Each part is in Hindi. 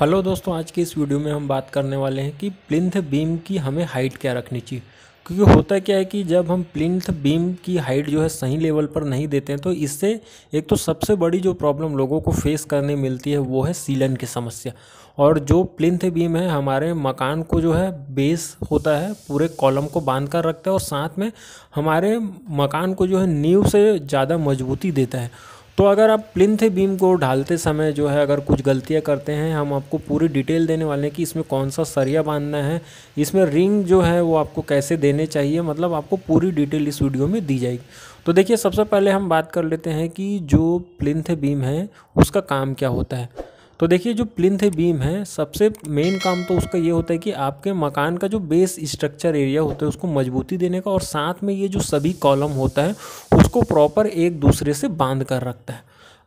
हेलो दोस्तों आज की इस वीडियो में हम बात करने वाले हैं कि प्लिंथ बीम की हमें हाइट क्या रखनी चाहिए क्योंकि होता क्या है कि जब हम प्लिंथ बीम की हाइट जो है सही लेवल पर नहीं देते हैं तो इससे एक तो सबसे बड़ी जो प्रॉब्लम लोगों को फेस करने मिलती है वो है सीलन की समस्या और जो प्लिंथ बीम है हमारे मकान को जो है बेस होता है पूरे कॉलम को बांध कर रखता है और साथ में हमारे मकान को जो है नींव से ज़्यादा मजबूती देता है तो अगर आप प्लिंथ बीम को ढालते समय जो है अगर कुछ गलतियाँ करते हैं हम आपको पूरी डिटेल देने वाले हैं कि इसमें कौन सा सरिया बांधना है इसमें रिंग जो है वो आपको कैसे देने चाहिए मतलब आपको पूरी डिटेल इस वीडियो में दी जाएगी तो देखिए सबसे पहले हम बात कर लेते हैं कि जो प्लिंथ बीम है उसका काम क्या होता है तो देखिए जो प्लिंथ बीम है सबसे मेन काम तो उसका ये होता है कि आपके मकान का जो बेस स्ट्रक्चर एरिया होता है उसको मजबूती देने का और साथ में ये जो सभी कॉलम होता है उसको प्रॉपर एक दूसरे से बांध कर रखता है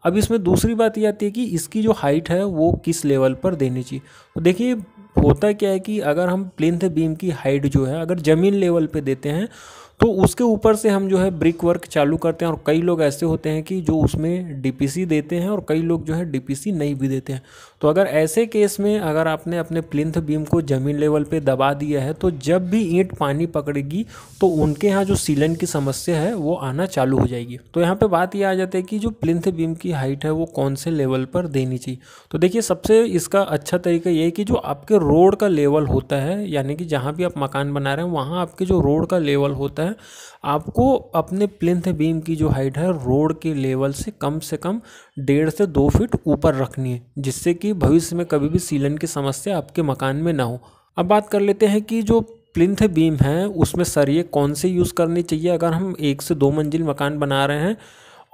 अब इसमें दूसरी बात ये आती है कि इसकी जो हाइट है वो किस लेवल पर देनी चाहिए तो देखिए होता क्या है कि अगर हम प्लिंथ बीम की हाइट जो है अगर ज़मीन लेवल पे देते हैं तो उसके ऊपर से हम जो है ब्रिक वर्क चालू करते हैं और कई लोग ऐसे होते हैं कि जो उसमें डीपीसी देते हैं और कई लोग जो है डीपीसी नहीं भी देते हैं तो अगर ऐसे केस में अगर आपने अपने प्लिंथ बीम को ज़मीन लेवल पे दबा दिया है तो जब भी ईंट पानी पकड़ेगी तो उनके यहाँ जो सीलन की समस्या है वो आना चालू हो जाएगी तो यहाँ पर बात यह आ जाती है कि जो प्लिंथ बीम की हाइट है वो कौन से लेवल पर देनी चाहिए तो देखिए सबसे इसका अच्छा तरीका ये है कि जो आपके रोड का लेवल होता है यानी कि जहाँ भी आप मकान बना रहे हैं वहाँ आपके जो रोड का लेवल होता है जाता है आपको अपने प्लिंथ बीम की जो हाइट है रोड के लेवल से कम से कम डेढ़ से दो फीट ऊपर रखनी है जिससे कि भविष्य में कभी भी सीलन की समस्या आपके मकान में ना हो अब बात कर लेते हैं कि जो प्लिंथ बीम है उसमें सरिये कौन से यूज़ करनी चाहिए अगर हम एक से दो मंजिल मकान बना रहे हैं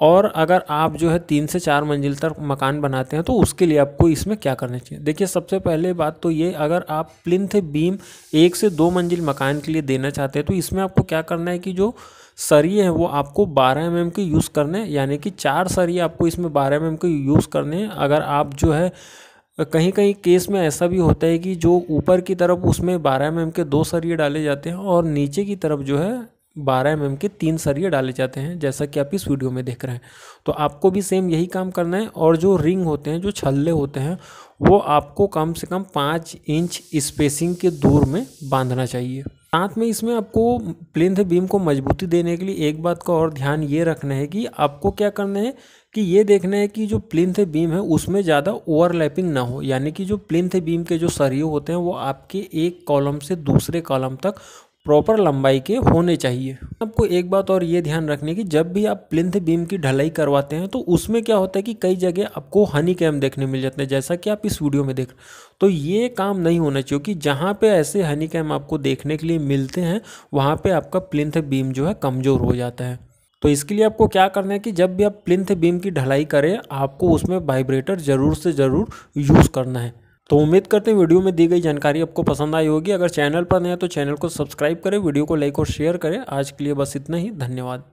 और अगर आप जो है तीन से चार मंजिल तक मकान बनाते हैं तो उसके लिए आपको इसमें क्या करना चाहिए देखिए सबसे पहले बात तो ये अगर आप प्लिंथ बीम एक से दो मंजिल मकान के लिए देना चाहते हैं तो इसमें आपको क्या करना है कि जो सरिये हैं वो आपको 12 एम mm के यूज़ करने यानी कि चार सरिये आपको इसमें 12 एम mm के यूज़ करने हैं अगर आप जो है कहीं कहीं केस में ऐसा भी होता है कि जो ऊपर की तरफ उसमें 12 एम mm के दो सरिये डाले जाते हैं और नीचे की तरफ जो है बारह एम के तीन सरिये डाले जाते हैं जैसा कि आप इस वीडियो में देख रहे हैं तो आपको भी सेम यही काम करना है और जो रिंग होते हैं जो छल्ले होते हैं वो आपको कम से कम पाँच इंच स्पेसिंग के दूर में बांधना चाहिए साथ में इसमें आपको प्लिंथ बीम को मजबूती देने के लिए एक बात का और ध्यान ये रखना है कि आपको क्या करना है कि ये देखना है कि जो प्लिंथ बीम है उसमें ज़्यादा ओवरलैपिंग ना हो यानी कि जो प्लिंथ बीम के जो सरिये होते हैं वो आपके एक कॉलम से दूसरे कॉलम तक प्रॉपर लंबाई के होने चाहिए आपको एक बात और ये ध्यान रखने की जब भी आप प्लिंथ बीम की ढलाई करवाते हैं तो उसमें क्या होता है कि कई जगह आपको हनी कैम देखने मिल जाते हैं जैसा कि आप इस वीडियो में देख तो ये काम नहीं होना चाहिए कि जहाँ पे ऐसे हनी कैम आपको देखने के लिए मिलते हैं वहाँ पर आपका प्लिंथ बीम जो है कमज़ोर हो जाता है तो इसके लिए आपको क्या करना है कि जब भी आप प्लिंथ बीम की ढलाई करें आपको उसमें वाइब्रेटर ज़रूर से ज़रूर यूज़ करना है तो उम्मीद करते हैं वीडियो में दी गई जानकारी आपको पसंद आई होगी अगर चैनल पर नया तो चैनल को सब्सक्राइब करें वीडियो को लाइक और शेयर करें आज के लिए बस इतना ही धन्यवाद